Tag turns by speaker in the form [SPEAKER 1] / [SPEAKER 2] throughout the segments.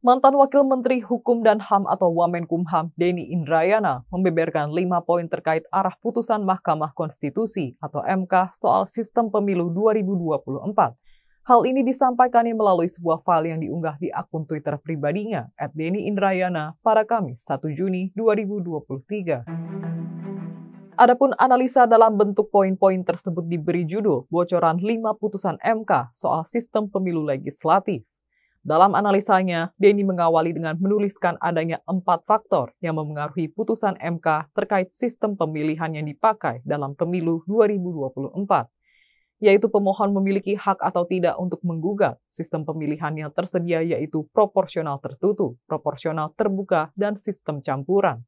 [SPEAKER 1] Mantan Wakil Menteri Hukum dan HAM atau Wamenkumham, Denny Indrayana, membeberkan lima poin terkait arah putusan Mahkamah Konstitusi atau MK soal sistem pemilu 2024. Hal ini disampaikannya melalui sebuah file yang diunggah di akun Twitter pribadinya, at Denny Indrayana, pada Kamis 1 Juni 2023. Adapun analisa dalam bentuk poin-poin tersebut diberi judul Bocoran 5 Putusan MK Soal Sistem Pemilu Legislatif. Dalam analisanya, Denny mengawali dengan menuliskan adanya empat faktor yang memengaruhi putusan MK terkait sistem pemilihan yang dipakai dalam pemilu 2024, yaitu pemohon memiliki hak atau tidak untuk menggugat sistem pemilihan yang tersedia yaitu proporsional tertutup, proporsional terbuka, dan sistem campuran.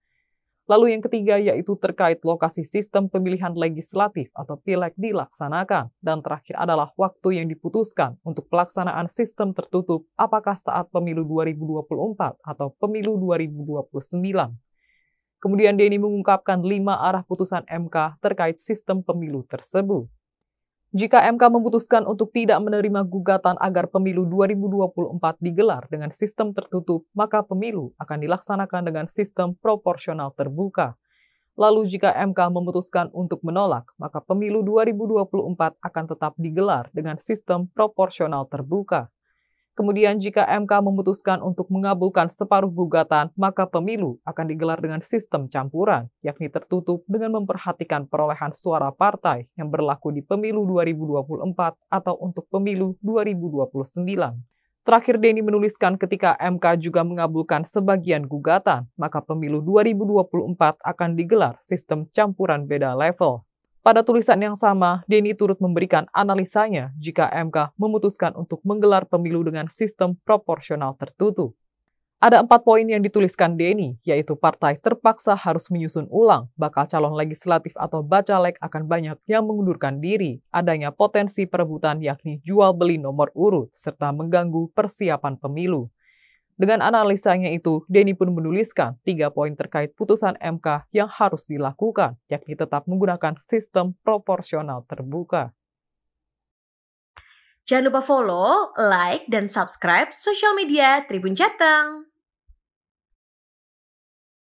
[SPEAKER 1] Lalu yang ketiga yaitu terkait lokasi sistem pemilihan legislatif atau pileg dilaksanakan. Dan terakhir adalah waktu yang diputuskan untuk pelaksanaan sistem tertutup apakah saat pemilu 2024 atau pemilu 2029. Kemudian Denny mengungkapkan lima arah putusan MK terkait sistem pemilu tersebut. Jika MK memutuskan untuk tidak menerima gugatan agar pemilu 2024 digelar dengan sistem tertutup, maka pemilu akan dilaksanakan dengan sistem proporsional terbuka. Lalu jika MK memutuskan untuk menolak, maka pemilu 2024 akan tetap digelar dengan sistem proporsional terbuka. Kemudian jika MK memutuskan untuk mengabulkan separuh gugatan, maka pemilu akan digelar dengan sistem campuran, yakni tertutup dengan memperhatikan perolehan suara partai yang berlaku di pemilu 2024 atau untuk pemilu 2029. Terakhir Denny menuliskan ketika MK juga mengabulkan sebagian gugatan, maka pemilu 2024 akan digelar sistem campuran beda level, pada tulisan yang sama, Denny turut memberikan analisanya jika MK memutuskan untuk menggelar pemilu dengan sistem proporsional tertutup. Ada empat poin yang dituliskan Denny, yaitu partai terpaksa harus menyusun ulang, bakal calon legislatif atau bacalek akan banyak yang mengundurkan diri, adanya potensi perebutan yakni jual beli nomor urut, serta mengganggu persiapan pemilu. Dengan analisanya itu, Denny pun menuliskan tiga poin terkait putusan MK yang harus dilakukan, yakni tetap menggunakan sistem proporsional terbuka. Jangan lupa follow, like, dan subscribe sosial media Tribun Jateng.